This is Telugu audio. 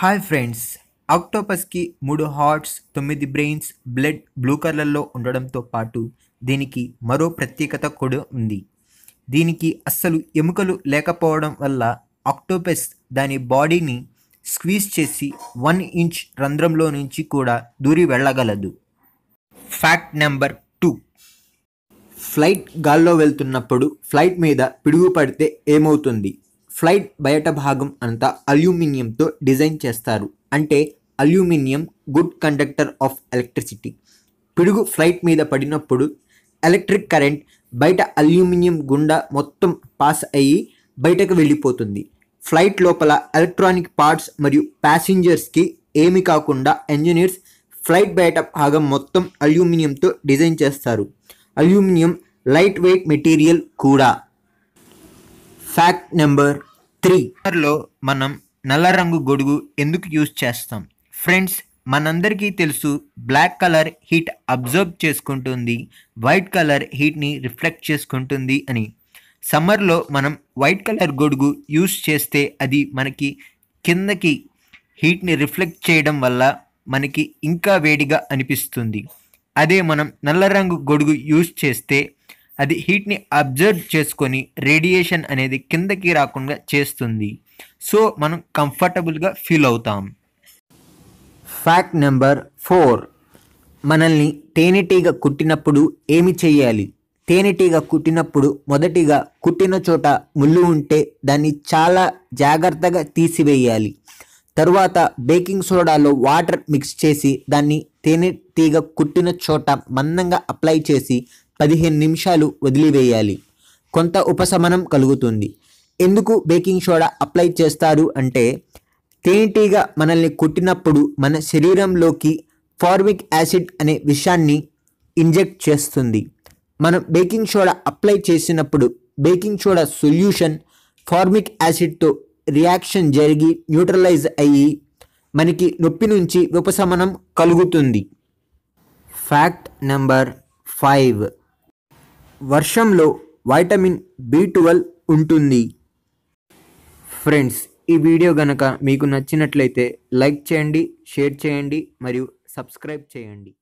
హాయ్ ఫ్రెండ్స్ ఆక్టోపస్కి మూడు హార్ట్స్ తొమ్మిది బ్రెయిన్స్ బ్లడ్ బ్లూ కలర్లో ఉండడంతో పాటు దీనికి మరో ప్రత్యేకత కూడా ఉంది దీనికి అస్సలు ఎముకలు లేకపోవడం వల్ల ఆక్టోపస్ దాని బాడీని స్క్వీజ్ చేసి వన్ ఇంచ్ రంధ్రంలో నుంచి కూడా దూరి వెళ్ళగలదు ఫ్యాక్ట్ నెంబర్ టూ ఫ్లైట్ గాల్లో వెళ్తున్నప్పుడు ఫ్లైట్ మీద పిడుగు పడితే ఏమవుతుంది ఫ్లైట్ బయట భాగం అంతా అల్యూమినియంతో డిజైన్ చేస్తారు అంటే aluminium good conductor of electricity పిడుగు ఫ్లైట్ మీద పడినప్పుడు ఎలక్ట్రిక్ కరెంట్ బయట అల్యూమినియం గుండా మొత్తం పాస్ అయ్యి బయటకు వెళ్ళిపోతుంది ఫ్లైట్ లోపల ఎలక్ట్రానిక్ పార్ట్స్ మరియు ప్యాసింజర్స్కి ఏమి కాకుండా ఇంజనీర్స్ ఫ్లైట్ బయట భాగం మొత్తం అల్యూమినియంతో డిజైన్ చేస్తారు అల్యూమినియం లైట్ వెయిట్ మెటీరియల్ కూడా ఫ్యాక్ట్ నెంబర్ త్రీ లో మనం నల్ల రంగు గొడుగు ఎందుకు యూజ్ చేస్తాం ఫ్రెండ్స్ మనందరికీ తెలుసు బ్లాక్ కలర్ హీట్ అబ్జర్వ్ చేసుకుంటుంది వైట్ కలర్ హీట్ని రిఫ్లెక్ట్ చేసుకుంటుంది అని సమ్మర్లో మనం వైట్ కలర్ గొడుగు యూజ్ చేస్తే అది మనకి కిందకి హీట్ని రిఫ్లెక్ట్ చేయడం వల్ల మనకి ఇంకా వేడిగా అనిపిస్తుంది అదే మనం నల్ల రంగు గొడుగు యూజ్ చేస్తే అది హీట్ని అబ్జర్వ్ చేసుకొని రేడియేషన్ అనేది కిందకి రాకుండా చేస్తుంది సో మనం కంఫర్టబుల్గా ఫీల్ అవుతాం ఫ్యాక్ట్ నెంబర్ ఫోర్ మనల్ని తేనెటీగ కుట్టినప్పుడు ఏమి చేయాలి తేనెటీగ కుట్టినప్పుడు మొదటిగా కుట్టిన చోట ముళ్ళు ఉంటే దాన్ని చాలా జాగ్రత్తగా తీసివేయాలి తరువాత బేకింగ్ సోడాలో వాటర్ మిక్స్ చేసి దాన్ని తేనెటీగ కుట్టిన చోట మందంగా అప్లై చేసి పదిహేను నిమిషాలు వదిలివేయాలి కొంత ఉపశమనం కలుగుతుంది ఎందుకు బేకింగ్ సోడా అప్లై చేస్తారు అంటే తేనెటీగ మనల్ని కొట్టినప్పుడు మన శరీరంలోకి ఫార్మిక్ యాసిడ్ అనే విషాన్ని ఇంజెక్ట్ చేస్తుంది మనం బేకింగ్ సోడా అప్లై చేసినప్పుడు బేకింగ్ సోడా సొల్యూషన్ ఫార్మిక్ యాసిడ్తో రియాక్షన్ జరిగి న్యూట్రలైజ్ అయ్యి మనకి నొప్పి నుంచి ఉపశమనం కలుగుతుంది ఫ్యాక్ట్ నెంబర్ ఫైవ్ వర్షంలో వైటమిన్ బి ట్వెల్వ్ ఉంటుంది ఫ్రెండ్స్ ఈ వీడియో గనక మీకు నచ్చినట్లయితే లైక్ చేయండి షేర్ చేయండి మరియు సబ్స్క్రైబ్ చేయండి